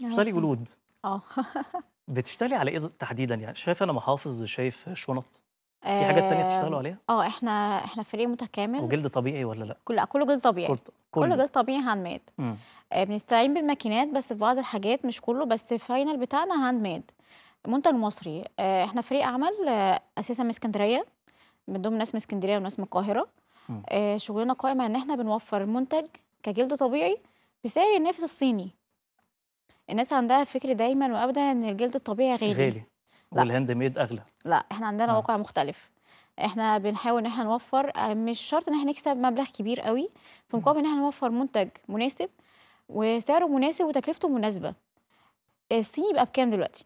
بتشتغلي جلود آه. بتشتغلي على إيه تحديدًا يعني؟ شايف أنا محافظ، شايف شنط، في حاجات تانية بتشتغلوا عليها؟ آه إحنا إحنا فريق متكامل وجلد طبيعي ولا لأ؟ كل كله جلد طبيعي، كل كله جلد طبيعي هاند ميد آه، بنستعين بالماكينات بس في بعض الحاجات مش كله، بس الفاينل بتاعنا ميد منتج مصري، إحنا فريق عمل آه، أساسًا من إسكندرية، بنضم ناس من إسكندرية وناس من القاهرة، آه، شغلنا قائم على إن إحنا بنوفر منتج كجلد طبيعي بسعر ينافس الصيني. الناس عندها فكر دايما وابدا ان الجلد الطبيعي غالي غالي والهاند ميد اغلى لا احنا عندنا آه. واقع مختلف احنا بنحاول ان احنا نوفر آه، مش شرط ان احنا نكسب مبلغ كبير قوي في مقابل ان احنا نوفر منتج مناسب وسعره مناسب وتكلفته مناسبه الصيني يبقى بكام دلوقتي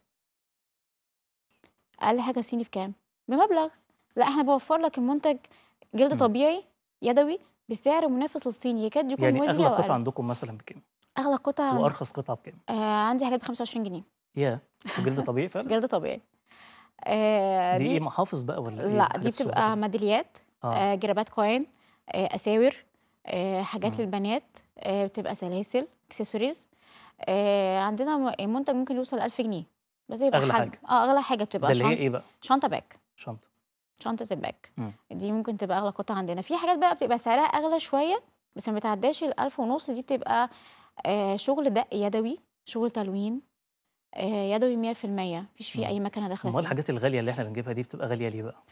اقل حاجه الصيني بكام بمبلغ لا احنا بوفر لك المنتج جلد م. طبيعي يدوي بسعر منافس للصيني يكاد يكون يعني اغلى قطعه عندكم مثلا بكام اغلى قطع وارخص قطعه بكام؟ آه عندي حاجات ب 25 جنيه يا جلد طبيعي فعلا؟ جلد طبيعي آه دي, دي ايه محافظ بقى ولا ايه؟ لا دي بتبقى ميداليات آه. آه جرابات كوين آه اساور آه حاجات م. آه. للبنات آه بتبقى سلاسل اكسسوارز آه عندنا منتج ممكن يوصل 1000 جنيه بس يبقى اغلى حاجه اه اغلى حاجه بتبقى ده اللي هي ايه بقى؟ شنطه باك شنطه شنطه الباك مم. دي ممكن تبقى اغلى قطعه عندنا في حاجات بقى بتبقى سعرها اغلى شويه بس ما بتعداش ال 1000 ونص دي بتبقى آه، شغل دَق يدوي، شغل تلوين، آه، يدوي 100% مفيش فيه أي مكنه داخلة أُمّال الحاجات الغالية اللي إحنا بنجيبها دي بتبقى غالية ليه بقى؟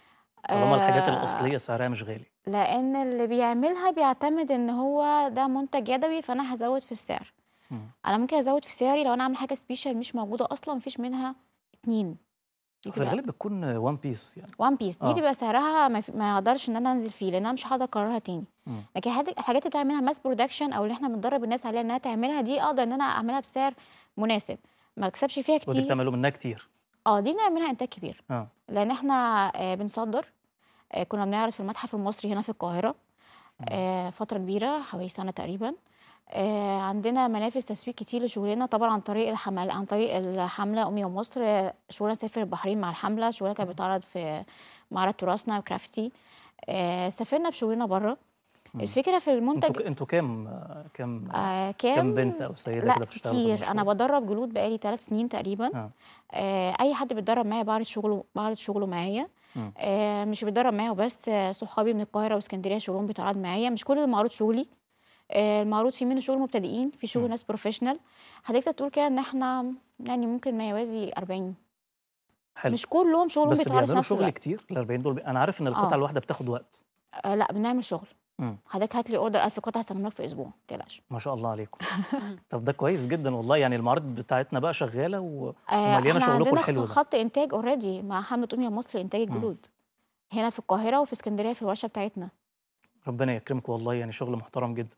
طالما آه، الحاجات الأصلية سعرها مش غالي. لإن اللي بيعملها بيعتمد إن هو ده منتج يدوي، فأنا هزود في السعر. أنا ممكن أزوِّد في سعري لو أنا عامل حاجة سبيشال مش موجودة أصلًا، مفيش منها اتنين في الغالب بتكون وان بيس يعني. وان بيس دي آه. بيبقى سعرها ما أقدرش إن أنا أنزل فيه، لإن أنا مش هقدر أكررها تاني. لكن الحاجات اللي بتعملها ماس برودكشن او اللي احنا بندرب الناس عليها انها تعملها دي اقدر آه، ان انا اعملها بسعر مناسب ما اكسبش فيها كتير ودي بتعملوا منها كتير اه دي بنعملها انتاج كبير آه. لان احنا آه، بنصدر آه، كنا بنعرض في المتحف المصري هنا في القاهره آه فتره كبيره حوالي سنه تقريبا آه عندنا منافس تسويق كتير لشغلنا طبعا عن طريق الحمل عن طريق الحمله امي ومصر شغلنا سافر البحرين مع الحمله شغلنا كانت بتعرض في معرض تراثنا وكرافتي آه سافرنا بشغلنا بره الفكره في المنتج انتوا انتوا كام كام آه كام, بنت او سيده كده بتشتغلوا كتير انا بدرب جلود بقالي ثلاث سنين تقريبا آه. آه اي حد بيتدرب معايا بعرض شغله بعرض شغله معايا آه مش بيتدرب معايا وبس آه، صحابي من القاهره واسكندريه شغلهم بيتعرض معايا مش كل المعروض شغلي آه المعروض في منه شغل مبتدئين في شغل م. ناس بروفيشنال حضرتك تقول كده ان احنا يعني ممكن ما يوازي 40 حلو مش كلهم شغلهم بيتعرض في نفس الوقت بس بيعملوا شغل كتير ال 40 دول انا عارف ان القطعه آه. الواحده بتاخد وقت آه لا بنعمل شغل حضرتك هات لي اوردر 1000 قطعه هستخدمها في اسبوع ما تقلقش ما شاء الله عليكم طب ده كويس جدا والله يعني المعارض بتاعتنا بقى شغاله آه، ومليانه شغلكم الحلو ده خط انتاج اوريدي مع حمله اميا مصر انتاج الجلود هنا في القاهره وفي اسكندريه في الورشه بتاعتنا ربنا يكرمك والله يعني شغل محترم جدا